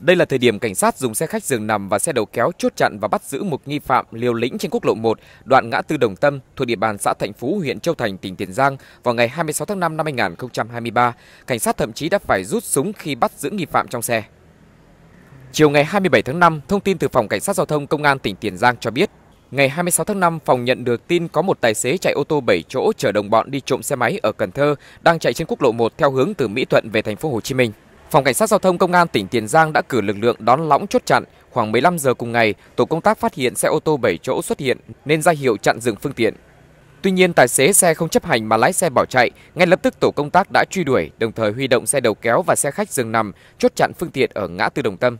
Đây là thời điểm cảnh sát dùng xe khách dừng nằm và xe đầu kéo chốt chặn và bắt giữ một nghi phạm liều lĩnh trên quốc lộ 1, đoạn ngã tư Đồng Tâm thuộc địa bàn xã Thạnh Phú, huyện Châu Thành, tỉnh Tiền Giang vào ngày 26 tháng 5 năm 2023. Cảnh sát thậm chí đã phải rút súng khi bắt giữ nghi phạm trong xe. Chiều ngày 27 tháng 5, thông tin từ phòng cảnh sát giao thông công an tỉnh Tiền Giang cho biết, Ngày 26 tháng 5, phòng nhận được tin có một tài xế chạy ô tô 7 chỗ chở đồng bọn đi trộm xe máy ở Cần Thơ đang chạy trên quốc lộ 1 theo hướng từ Mỹ Thuận về thành phố Hồ Chí Minh. Phòng Cảnh sát Giao thông Công an tỉnh Tiền Giang đã cử lực lượng đón lõng chốt chặn. Khoảng 15 giờ cùng ngày, tổ công tác phát hiện xe ô tô 7 chỗ xuất hiện nên ra hiệu chặn dừng phương tiện. Tuy nhiên, tài xế xe không chấp hành mà lái xe bỏ chạy. Ngay lập tức tổ công tác đã truy đuổi, đồng thời huy động xe đầu kéo và xe khách dừng nằm chốt chặn phương tiện ở ngã tư Đồng Tâm.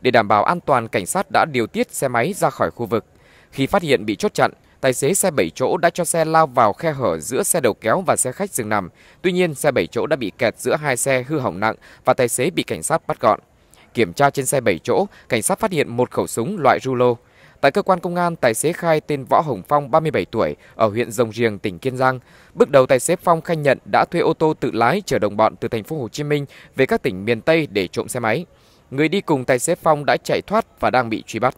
Để đảm bảo an toàn, cảnh sát đã điều tiết xe máy ra khỏi khu vực. Khi phát hiện bị chốt chặn, Tài xế xe 7 chỗ đã cho xe lao vào khe hở giữa xe đầu kéo và xe khách dừng nằm. Tuy nhiên, xe 7 chỗ đã bị kẹt giữa hai xe hư hỏng nặng và tài xế bị cảnh sát bắt gọn. Kiểm tra trên xe 7 chỗ, cảnh sát phát hiện một khẩu súng loại rulo. Tại cơ quan công an, tài xế khai tên Võ Hồng Phong 37 tuổi ở huyện Rồng Riềng, tỉnh Kiên Giang. Bước đầu tài xế Phong khai nhận đã thuê ô tô tự lái chở đồng bọn từ thành phố Hồ Chí Minh về các tỉnh miền Tây để trộm xe máy. Người đi cùng tài xế Phong đã chạy thoát và đang bị truy bắt.